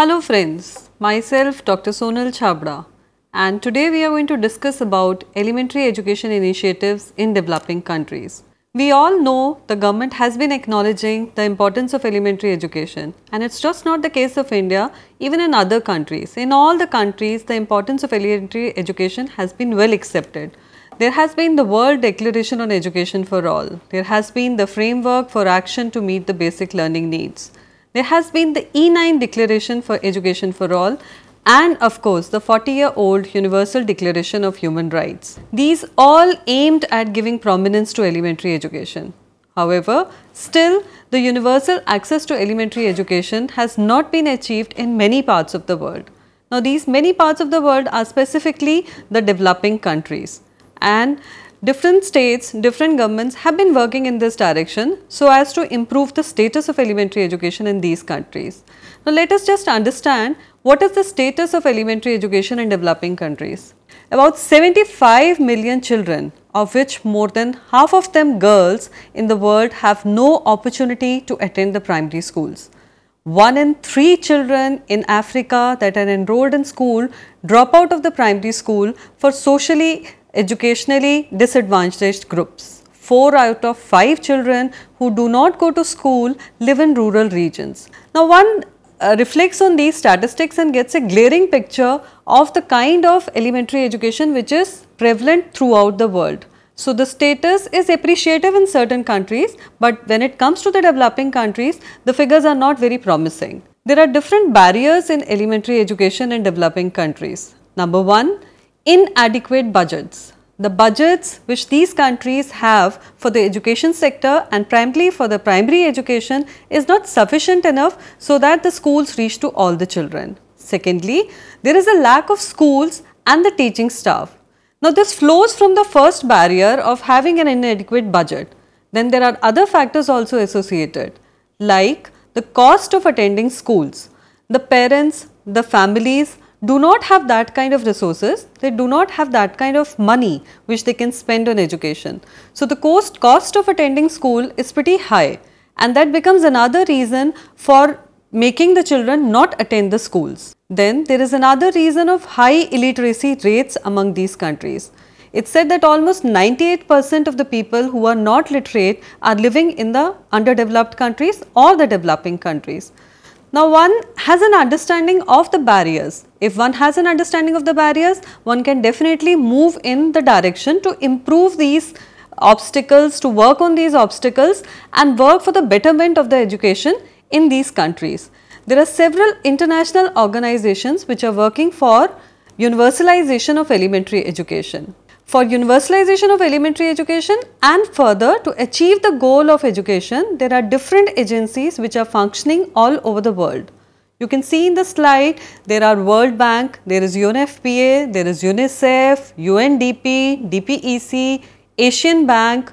Hello friends, myself Dr. Sonal Chabra and today we are going to discuss about elementary education initiatives in developing countries. We all know the government has been acknowledging the importance of elementary education and it's just not the case of India, even in other countries. In all the countries, the importance of elementary education has been well accepted. There has been the World Declaration on Education for All. There has been the framework for action to meet the basic learning needs. There has been the E9 Declaration for Education for All and of course the 40 year old Universal Declaration of Human Rights. These all aimed at giving prominence to elementary education. However, still the universal access to elementary education has not been achieved in many parts of the world. Now these many parts of the world are specifically the developing countries and Different states, different governments have been working in this direction so as to improve the status of elementary education in these countries. Now let us just understand what is the status of elementary education in developing countries. About 75 million children of which more than half of them girls in the world have no opportunity to attend the primary schools. One in three children in Africa that are enrolled in school drop out of the primary school for socially educationally disadvantaged groups. 4 out of 5 children who do not go to school live in rural regions. Now one uh, reflects on these statistics and gets a glaring picture of the kind of elementary education which is prevalent throughout the world. So, the status is appreciative in certain countries, but when it comes to the developing countries, the figures are not very promising. There are different barriers in elementary education in developing countries. Number one, inadequate budgets. The budgets which these countries have for the education sector and primarily for the primary education is not sufficient enough so that the schools reach to all the children. Secondly, there is a lack of schools and the teaching staff. Now this flows from the first barrier of having an inadequate budget. Then there are other factors also associated like the cost of attending schools. The parents, the families do not have that kind of resources, they do not have that kind of money which they can spend on education. So, the cost, cost of attending school is pretty high and that becomes another reason for making the children not attend the schools. Then there is another reason of high illiteracy rates among these countries. It's said that almost 98% of the people who are not literate are living in the underdeveloped countries or the developing countries. Now one has an understanding of the barriers if one has an understanding of the barriers, one can definitely move in the direction to improve these obstacles, to work on these obstacles and work for the betterment of the education in these countries. There are several international organizations which are working for universalization of elementary education. For universalization of elementary education and further to achieve the goal of education, there are different agencies which are functioning all over the world. You can see in the slide there are World Bank, there is UNFPA, there is UNICEF, UNDP, DPEC, Asian Bank,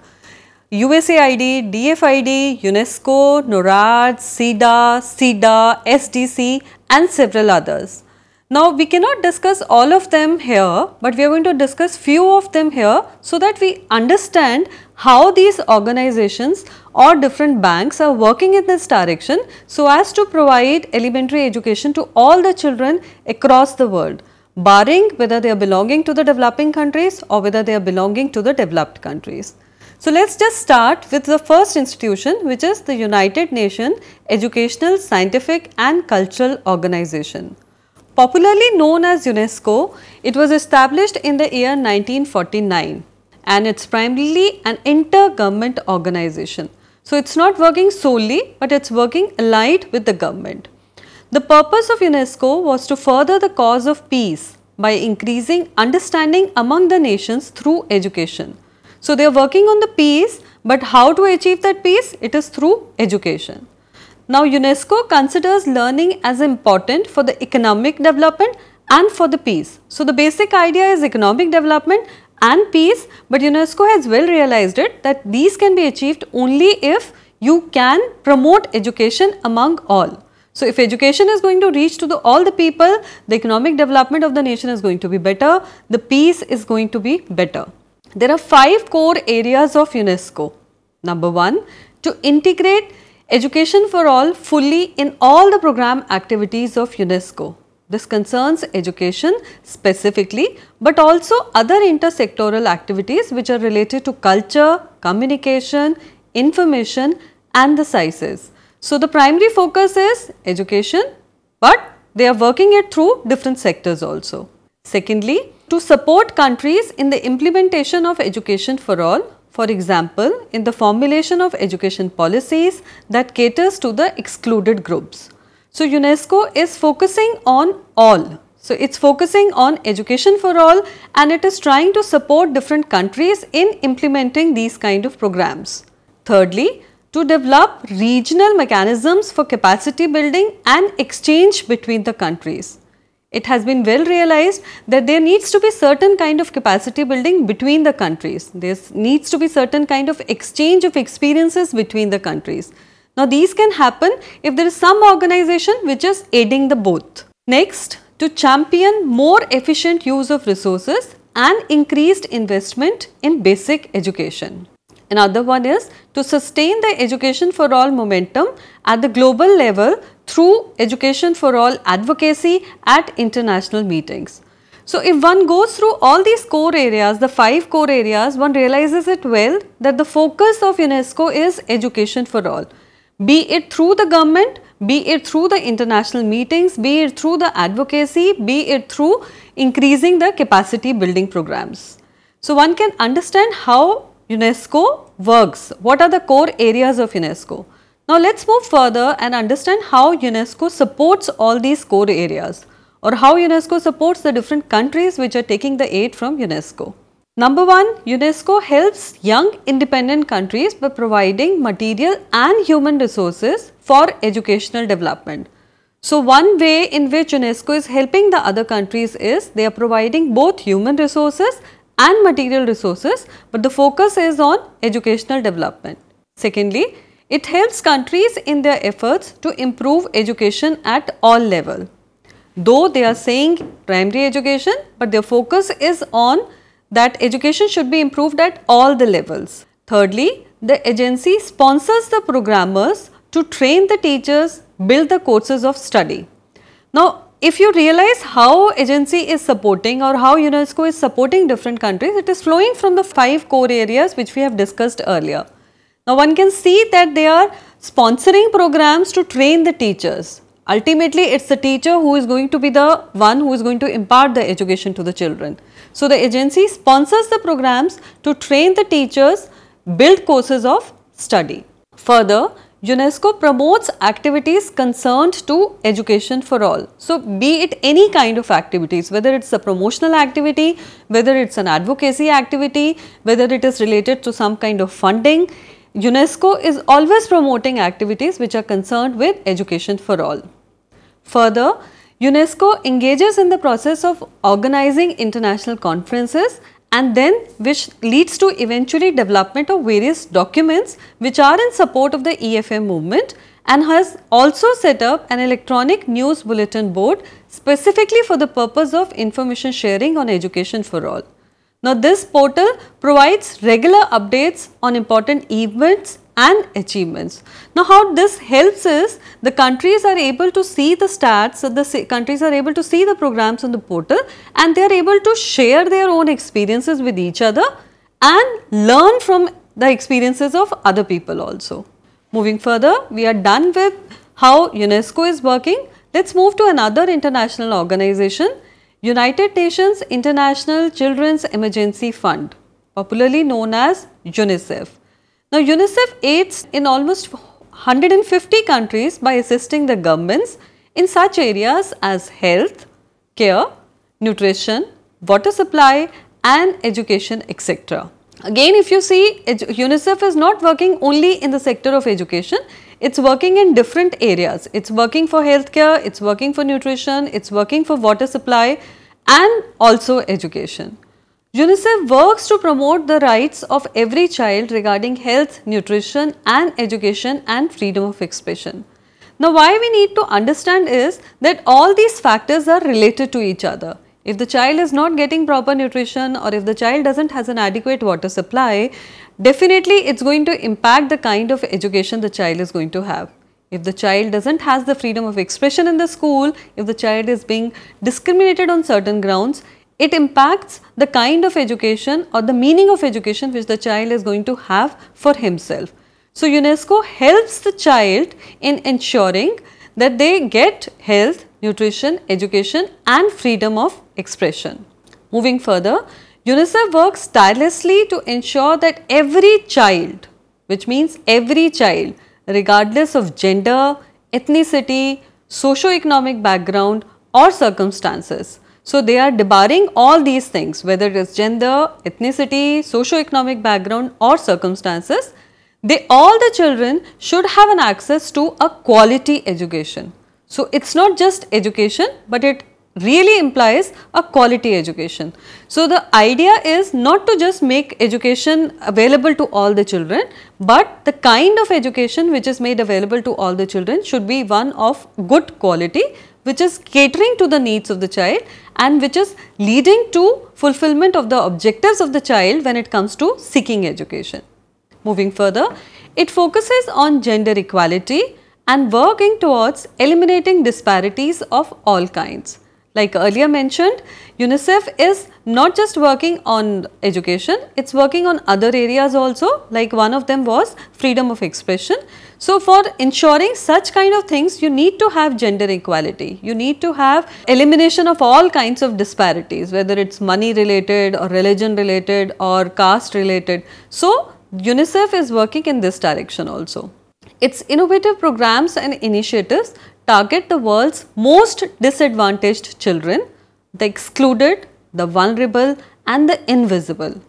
USAID, DFID, UNESCO, NORAD, SIDA, SIDA, SDC and several others. Now we cannot discuss all of them here but we are going to discuss few of them here so that we understand how these organizations or different banks are working in this direction so as to provide elementary education to all the children across the world barring whether they are belonging to the developing countries or whether they are belonging to the developed countries. So let's just start with the first institution which is the United Nations Educational, Scientific and Cultural Organization. Popularly known as UNESCO, it was established in the year 1949 and it's primarily an intergovernment organization. So it's not working solely but it's working allied with the government. The purpose of UNESCO was to further the cause of peace by increasing understanding among the nations through education. So they are working on the peace but how to achieve that peace? It is through education. Now UNESCO considers learning as important for the economic development and for the peace. So the basic idea is economic development and peace but UNESCO has well realized it that these can be achieved only if you can promote education among all. So if education is going to reach to the, all the people, the economic development of the nation is going to be better, the peace is going to be better. There are five core areas of UNESCO. Number one, to integrate Education for all fully in all the program activities of UNESCO. This concerns education specifically but also other intersectoral activities which are related to culture, communication, information and the sciences. So the primary focus is education but they are working it through different sectors also. Secondly, to support countries in the implementation of education for all, for example, in the formulation of education policies that caters to the excluded groups. So, UNESCO is focusing on all. So, it is focusing on education for all and it is trying to support different countries in implementing these kind of programs. Thirdly, to develop regional mechanisms for capacity building and exchange between the countries. It has been well realized that there needs to be certain kind of capacity building between the countries. There needs to be certain kind of exchange of experiences between the countries. Now these can happen if there is some organization which is aiding the both. Next, to champion more efficient use of resources and increased investment in basic education. Another one is to sustain the education for all momentum at the global level through Education for All advocacy at international meetings. So if one goes through all these core areas, the five core areas, one realizes it well that the focus of UNESCO is education for all. Be it through the government, be it through the international meetings, be it through the advocacy, be it through increasing the capacity building programs. So one can understand how UNESCO works, what are the core areas of UNESCO. Now let's move further and understand how UNESCO supports all these core areas or how UNESCO supports the different countries which are taking the aid from UNESCO. Number one, UNESCO helps young independent countries by providing material and human resources for educational development. So one way in which UNESCO is helping the other countries is they are providing both human resources and material resources but the focus is on educational development. Secondly, it helps countries in their efforts to improve education at all level. Though they are saying primary education, but their focus is on that education should be improved at all the levels. Thirdly, the agency sponsors the programmers to train the teachers, build the courses of study. Now, if you realize how agency is supporting or how UNESCO is supporting different countries, it is flowing from the five core areas which we have discussed earlier. Now one can see that they are sponsoring programs to train the teachers. Ultimately, it's the teacher who is going to be the one who is going to impart the education to the children. So, the agency sponsors the programs to train the teachers, build courses of study. Further, UNESCO promotes activities concerned to education for all. So, be it any kind of activities, whether it's a promotional activity, whether it's an advocacy activity, whether it is related to some kind of funding, UNESCO is always promoting activities which are concerned with education for all. Further, UNESCO engages in the process of organizing international conferences and then which leads to eventually development of various documents which are in support of the EFM movement and has also set up an electronic news bulletin board specifically for the purpose of information sharing on education for all. Now this portal provides regular updates on important events and achievements. Now how this helps is the countries are able to see the stats, the countries are able to see the programs on the portal and they are able to share their own experiences with each other and learn from the experiences of other people also. Moving further, we are done with how UNESCO is working. Let's move to another international organization United Nations International Children's Emergency Fund, popularly known as UNICEF. Now, UNICEF aids in almost 150 countries by assisting the governments in such areas as health, care, nutrition, water supply and education etc. Again, if you see, UNICEF is not working only in the sector of education, it's working in different areas. It's working for healthcare, it's working for nutrition, it's working for water supply and also education. UNICEF works to promote the rights of every child regarding health, nutrition and education and freedom of expression. Now, why we need to understand is that all these factors are related to each other. If the child is not getting proper nutrition or if the child doesn't has an adequate water supply, definitely it's going to impact the kind of education the child is going to have. If the child doesn't has the freedom of expression in the school, if the child is being discriminated on certain grounds, it impacts the kind of education or the meaning of education which the child is going to have for himself. So UNESCO helps the child in ensuring that they get health, nutrition, education and freedom of expression. Moving further, UNICEF works tirelessly to ensure that every child, which means every child, regardless of gender, ethnicity, socio-economic background or circumstances. So they are debarring all these things, whether it is gender, ethnicity, socio-economic background or circumstances, they all the children should have an access to a quality education. So it's not just education, but it really implies a quality education. So the idea is not to just make education available to all the children, but the kind of education which is made available to all the children should be one of good quality which is catering to the needs of the child and which is leading to fulfillment of the objectives of the child when it comes to seeking education. Moving further, it focuses on gender equality, and working towards eliminating disparities of all kinds. Like earlier mentioned, UNICEF is not just working on education, it's working on other areas also like one of them was freedom of expression. So, for ensuring such kind of things, you need to have gender equality. You need to have elimination of all kinds of disparities, whether it's money related or religion related or caste related. So, UNICEF is working in this direction also. Its innovative programs and initiatives target the world's most disadvantaged children, the excluded, the vulnerable and the invisible.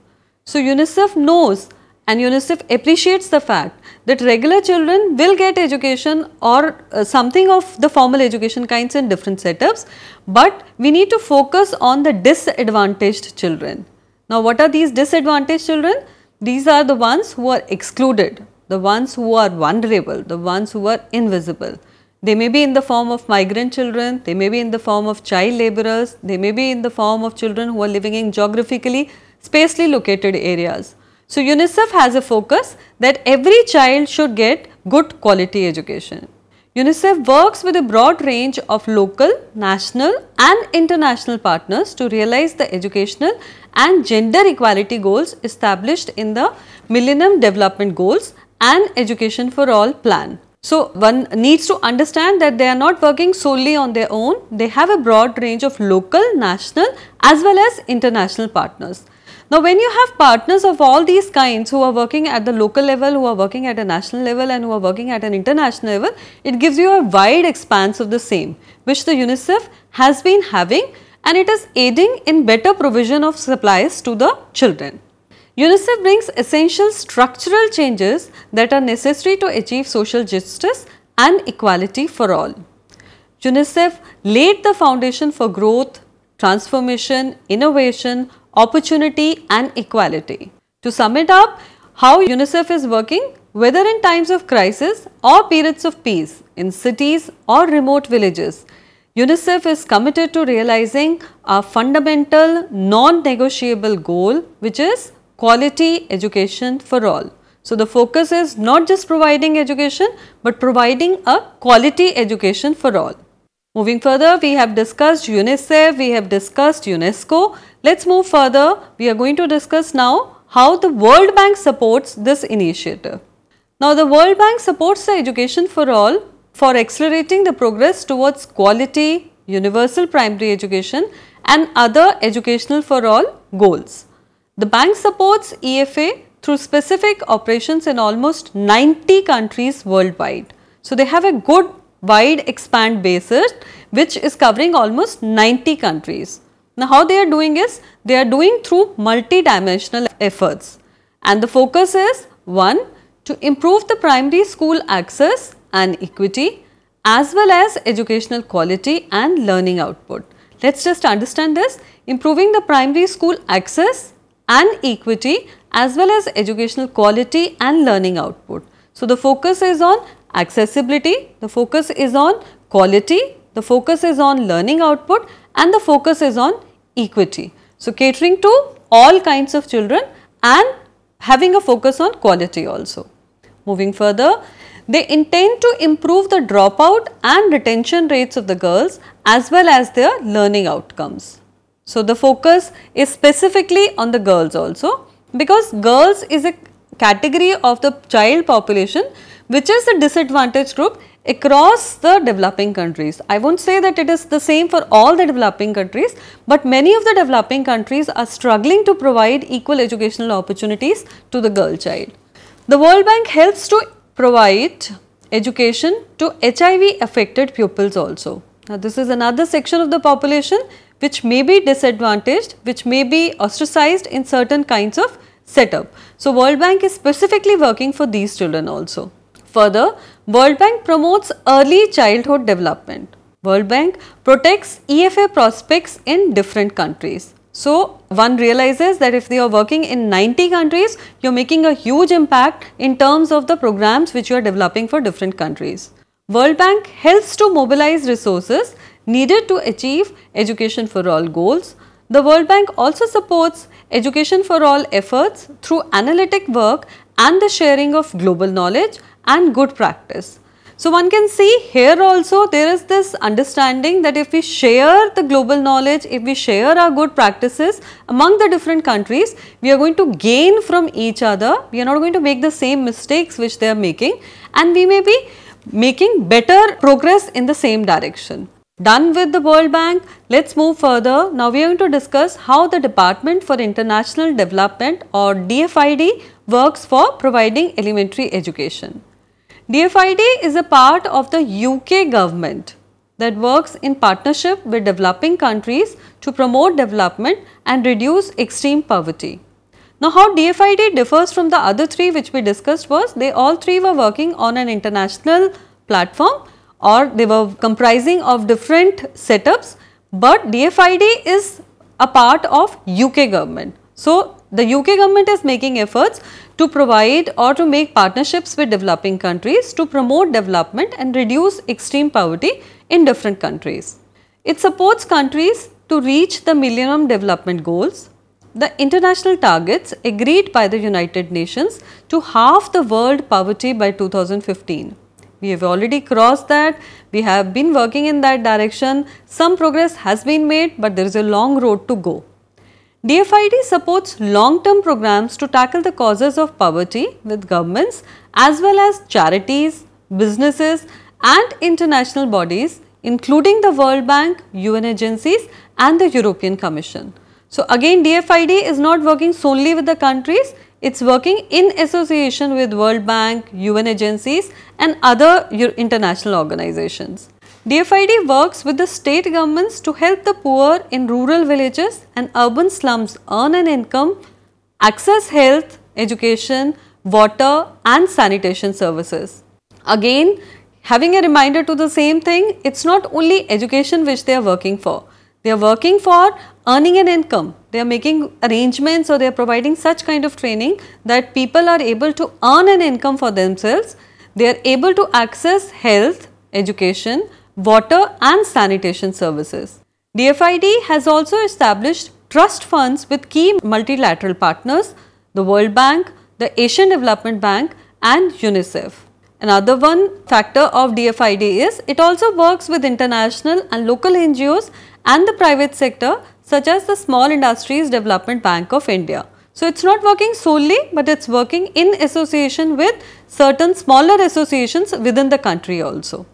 So UNICEF knows and UNICEF appreciates the fact that regular children will get education or uh, something of the formal education kinds in different setups, but we need to focus on the disadvantaged children. Now what are these disadvantaged children? These are the ones who are excluded the ones who are vulnerable, the ones who are invisible. They may be in the form of migrant children, they may be in the form of child laborers, they may be in the form of children who are living in geographically spacely located areas. So, UNICEF has a focus that every child should get good quality education. UNICEF works with a broad range of local, national and international partners to realize the educational and gender equality goals established in the Millennium Development Goals an education for all plan. So, one needs to understand that they are not working solely on their own. They have a broad range of local, national as well as international partners. Now, when you have partners of all these kinds who are working at the local level, who are working at a national level and who are working at an international level, it gives you a wide expanse of the same which the UNICEF has been having and it is aiding in better provision of supplies to the children. UNICEF brings essential structural changes that are necessary to achieve social justice and equality for all. UNICEF laid the foundation for growth, transformation, innovation, opportunity and equality. To sum it up, how UNICEF is working whether in times of crisis or periods of peace, in cities or remote villages, UNICEF is committed to realizing a fundamental non-negotiable goal which is quality education for all. So, the focus is not just providing education, but providing a quality education for all. Moving further, we have discussed UNICEF, we have discussed UNESCO. Let's move further. We are going to discuss now how the World Bank supports this initiative. Now, the World Bank supports the education for all for accelerating the progress towards quality, universal primary education and other educational for all goals. The bank supports EFA through specific operations in almost 90 countries worldwide. So they have a good wide expand basis which is covering almost 90 countries. Now how they are doing is they are doing through multidimensional efforts and the focus is 1 to improve the primary school access and equity as well as educational quality and learning output. Let's just understand this improving the primary school access and equity as well as educational quality and learning output. So, the focus is on accessibility, the focus is on quality, the focus is on learning output and the focus is on equity. So, catering to all kinds of children and having a focus on quality also. Moving further, they intend to improve the dropout and retention rates of the girls as well as their learning outcomes. So, the focus is specifically on the girls also because girls is a category of the child population which is a disadvantaged group across the developing countries. I won't say that it is the same for all the developing countries, but many of the developing countries are struggling to provide equal educational opportunities to the girl child. The World Bank helps to provide education to HIV affected pupils also. Now, this is another section of the population which may be disadvantaged, which may be ostracized in certain kinds of setup. So, World Bank is specifically working for these children also. Further, World Bank promotes early childhood development. World Bank protects EFA prospects in different countries. So, one realizes that if they are working in 90 countries, you are making a huge impact in terms of the programs which you are developing for different countries. World Bank helps to mobilize resources needed to achieve education for all goals. The World Bank also supports education for all efforts through analytic work and the sharing of global knowledge and good practice. So one can see here also there is this understanding that if we share the global knowledge, if we share our good practices among the different countries, we are going to gain from each other. We are not going to make the same mistakes which they are making and we may be making better progress in the same direction. Done with the World Bank, let's move further. Now we are going to discuss how the Department for International Development or DFID works for providing elementary education. DFID is a part of the UK government that works in partnership with developing countries to promote development and reduce extreme poverty. Now how DFID differs from the other three which we discussed was they all three were working on an international platform or they were comprising of different setups but DFID is a part of UK government. So, the UK government is making efforts to provide or to make partnerships with developing countries to promote development and reduce extreme poverty in different countries. It supports countries to reach the Millennium Development Goals, the international targets agreed by the United Nations to halve the world poverty by 2015. We have already crossed that, we have been working in that direction, some progress has been made but there is a long road to go. DFID supports long-term programs to tackle the causes of poverty with governments as well as charities, businesses and international bodies including the World Bank, UN agencies and the European Commission. So again DFID is not working solely with the countries it's working in association with World Bank, UN agencies and other international organizations. DFID works with the state governments to help the poor in rural villages and urban slums earn an income, access health, education, water and sanitation services. Again, having a reminder to the same thing, it's not only education which they are working for. They are working for earning an income. They are making arrangements or they are providing such kind of training that people are able to earn an income for themselves. They are able to access health, education, water and sanitation services. DFID has also established trust funds with key multilateral partners, the World Bank, the Asian Development Bank and UNICEF. Another one factor of DFID is it also works with international and local NGOs and the private sector such as the Small Industries Development Bank of India. So, it is not working solely but it is working in association with certain smaller associations within the country also.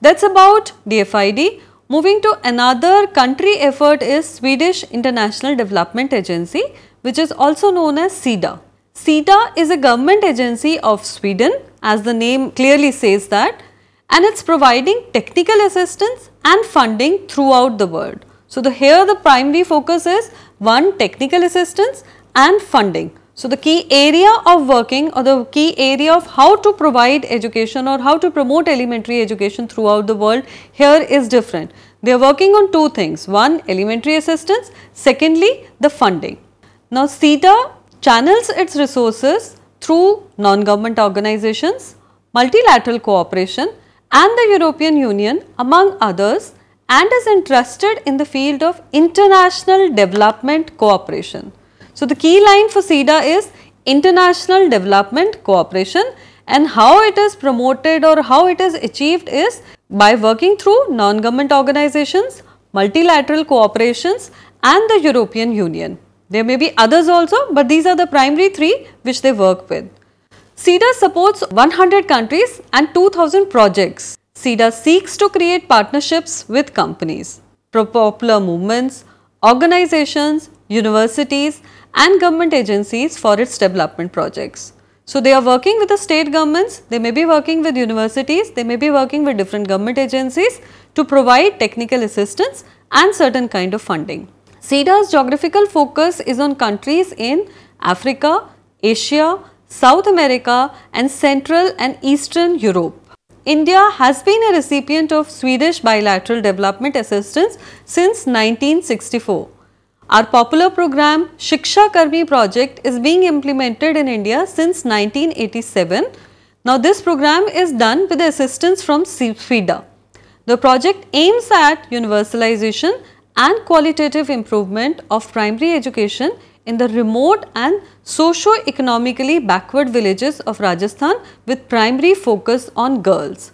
That is about DFID. Moving to another country effort is Swedish International Development Agency which is also known as SIDA. SIDA is a government agency of Sweden as the name clearly says that and it's providing technical assistance and funding throughout the world. So, the here the primary focus is one technical assistance and funding. So, the key area of working or the key area of how to provide education or how to promote elementary education throughout the world here is different. They are working on two things, one elementary assistance, secondly the funding. Now, CETA channels its resources through non-government organizations, multilateral cooperation and the European Union among others and is interested in the field of international development cooperation. So, the key line for CEDA is international development cooperation and how it is promoted or how it is achieved is by working through non-government organizations, multilateral cooperations and the European Union. There may be others also but these are the primary three which they work with. CEDA supports 100 countries and 2000 projects CEDA seeks to create partnerships with companies, pro-popular movements, organizations, universities and government agencies for its development projects. So they are working with the state governments, they may be working with universities, they may be working with different government agencies to provide technical assistance and certain kind of funding. CEDA's geographical focus is on countries in Africa, Asia, South America and Central and Eastern Europe. India has been a recipient of Swedish bilateral development assistance since 1964. Our popular program Shiksha Karmi project is being implemented in India since 1987. Now this program is done with the assistance from CFIDA. The project aims at universalization and qualitative improvement of primary education in the remote and socio-economically backward villages of Rajasthan with primary focus on girls.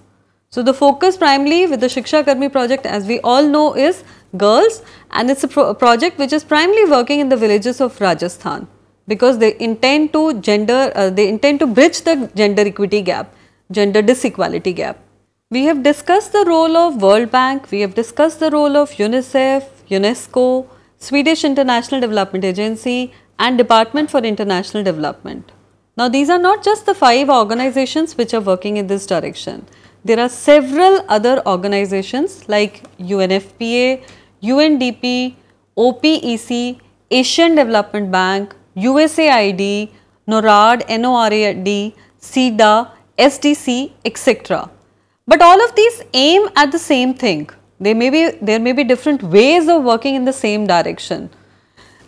So the focus primarily with the Shiksha Karmi project as we all know is girls and it's a pro project which is primarily working in the villages of Rajasthan because they intend to gender, uh, they intend to bridge the gender equity gap, gender disequality gap. We have discussed the role of World Bank, we have discussed the role of UNICEF, UNESCO, Swedish International Development Agency, and Department for International Development. Now, these are not just the five organizations which are working in this direction. There are several other organizations like UNFPA, UNDP, OPEC, Asian Development Bank, USAID, NORAD, NORAD, SIDA, SDC, etc. But all of these aim at the same thing. They may be, there may be different ways of working in the same direction.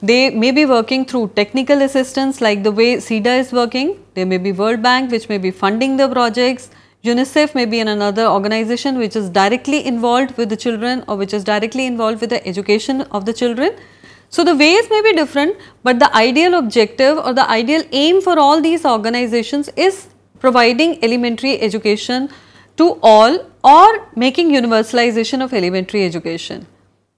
They may be working through technical assistance like the way CEDA is working. There may be World Bank which may be funding the projects. UNICEF may be in another organization which is directly involved with the children or which is directly involved with the education of the children. So the ways may be different but the ideal objective or the ideal aim for all these organizations is providing elementary education to all or making universalization of elementary education.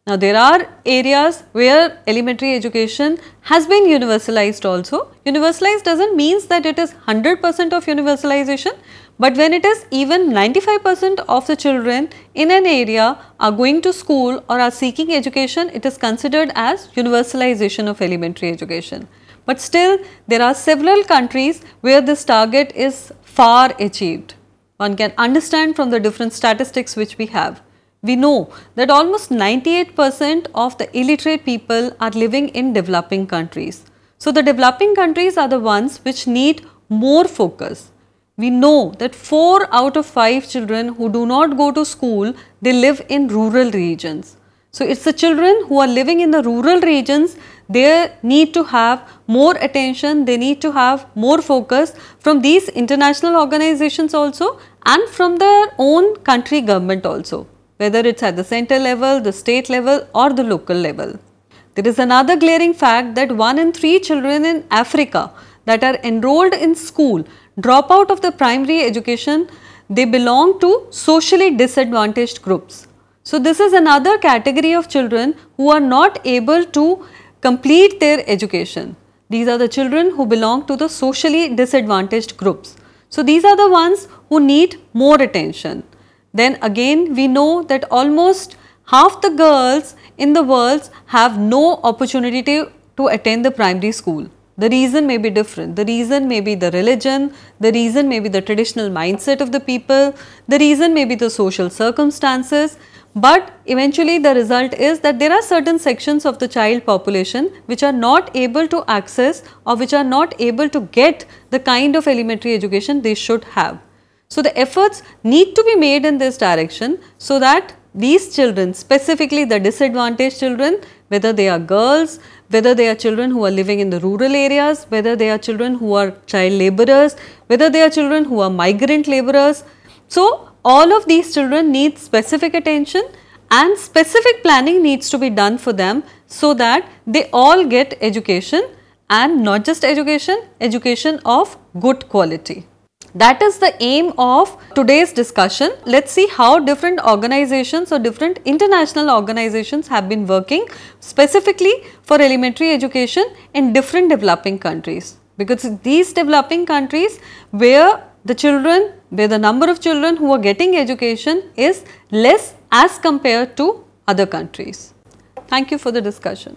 Now there are areas where elementary education has been universalized also. Universalized doesn't mean that it is 100% of universalization but when it is even 95% of the children in an area are going to school or are seeking education it is considered as universalization of elementary education. But still there are several countries where this target is far achieved. One can understand from the different statistics which we have. We know that almost 98% of the illiterate people are living in developing countries. So the developing countries are the ones which need more focus. We know that 4 out of 5 children who do not go to school, they live in rural regions. So it's the children who are living in the rural regions, they need to have more attention, they need to have more focus from these international organizations also and from their own country government also whether it's at the center level, the state level or the local level. There is another glaring fact that 1 in 3 children in Africa that are enrolled in school drop out of the primary education, they belong to socially disadvantaged groups. So, this is another category of children who are not able to complete their education. These are the children who belong to the socially disadvantaged groups. So, these are the ones who need more attention then again we know that almost half the girls in the world have no opportunity to, to attend the primary school. The reason may be different. The reason may be the religion, the reason may be the traditional mindset of the people, the reason may be the social circumstances. But eventually the result is that there are certain sections of the child population which are not able to access or which are not able to get the kind of elementary education they should have. So, the efforts need to be made in this direction so that these children specifically the disadvantaged children whether they are girls, whether they are children who are living in the rural areas, whether they are children who are child laborers, whether they are children who are migrant laborers. So, all of these children need specific attention and specific planning needs to be done for them so that they all get education and not just education, education of good quality. That is the aim of today's discussion. Let's see how different organizations or different international organizations have been working specifically for elementary education in different developing countries. Because these developing countries where the children, where the number of children who are getting education is less as compared to other countries. Thank you for the discussion.